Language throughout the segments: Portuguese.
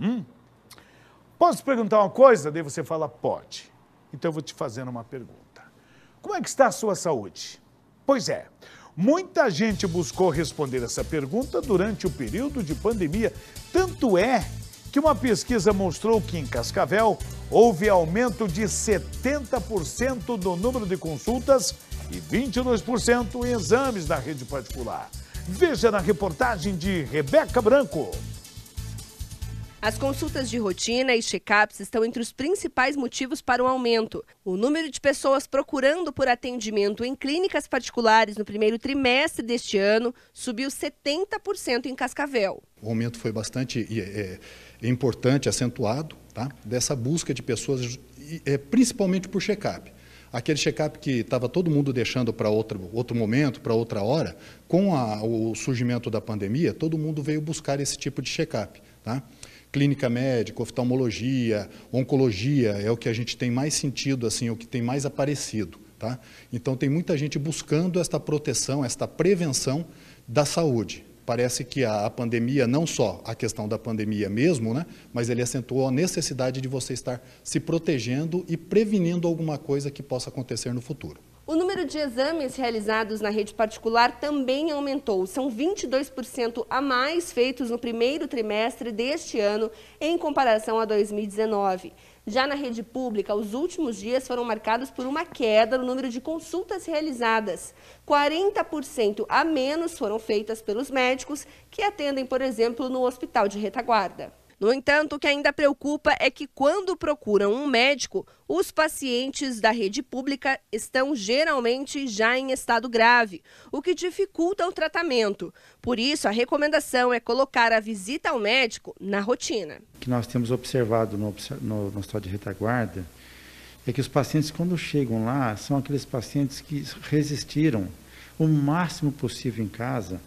Hum? Posso perguntar uma coisa? Daí você fala, pode. Então eu vou te fazendo uma pergunta. Como é que está a sua saúde? Pois é, muita gente buscou responder essa pergunta durante o período de pandemia. Tanto é que uma pesquisa mostrou que em Cascavel houve aumento de 70% do número de consultas e 22% em exames na rede particular. Veja na reportagem de Rebeca Branco. As consultas de rotina e check-ups estão entre os principais motivos para o aumento. O número de pessoas procurando por atendimento em clínicas particulares no primeiro trimestre deste ano subiu 70% em Cascavel. O aumento foi bastante é, é, importante, acentuado, tá? dessa busca de pessoas, é, principalmente por check-up aquele check-up que estava todo mundo deixando para outro, outro momento, para outra hora, com a, o surgimento da pandemia, todo mundo veio buscar esse tipo de check-up. Tá? clínica médica, oftalmologia, oncologia, é o que a gente tem mais sentido, assim, é o que tem mais aparecido. Tá? Então, tem muita gente buscando esta proteção, esta prevenção da saúde. Parece que a, a pandemia, não só a questão da pandemia mesmo, né, mas ele acentuou a necessidade de você estar se protegendo e prevenindo alguma coisa que possa acontecer no futuro. O número de exames realizados na rede particular também aumentou. São 22% a mais feitos no primeiro trimestre deste ano em comparação a 2019. Já na rede pública, os últimos dias foram marcados por uma queda no número de consultas realizadas. 40% a menos foram feitas pelos médicos que atendem, por exemplo, no hospital de retaguarda. No entanto, o que ainda preocupa é que quando procuram um médico, os pacientes da rede pública estão geralmente já em estado grave, o que dificulta o tratamento. Por isso, a recomendação é colocar a visita ao médico na rotina. O que nós temos observado no, no, no estado de retaguarda é que os pacientes, quando chegam lá, são aqueles pacientes que resistiram o máximo possível em casa,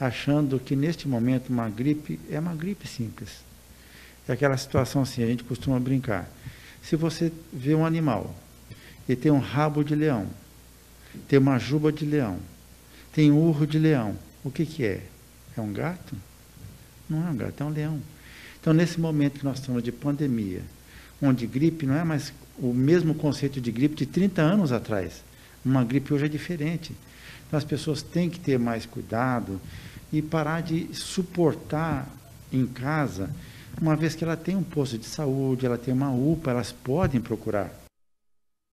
achando que neste momento uma gripe é uma gripe simples. É aquela situação assim, a gente costuma brincar. Se você vê um animal e tem um rabo de leão, tem uma juba de leão, tem um urro de leão, o que, que é? É um gato? Não é um gato, é um leão. Então, nesse momento que nós estamos de pandemia, onde gripe não é mais o mesmo conceito de gripe de 30 anos atrás, uma gripe hoje é diferente. Então, as pessoas têm que ter mais cuidado e parar de suportar em casa uma vez que ela tem um posto de saúde, ela tem uma UPA, elas podem procurar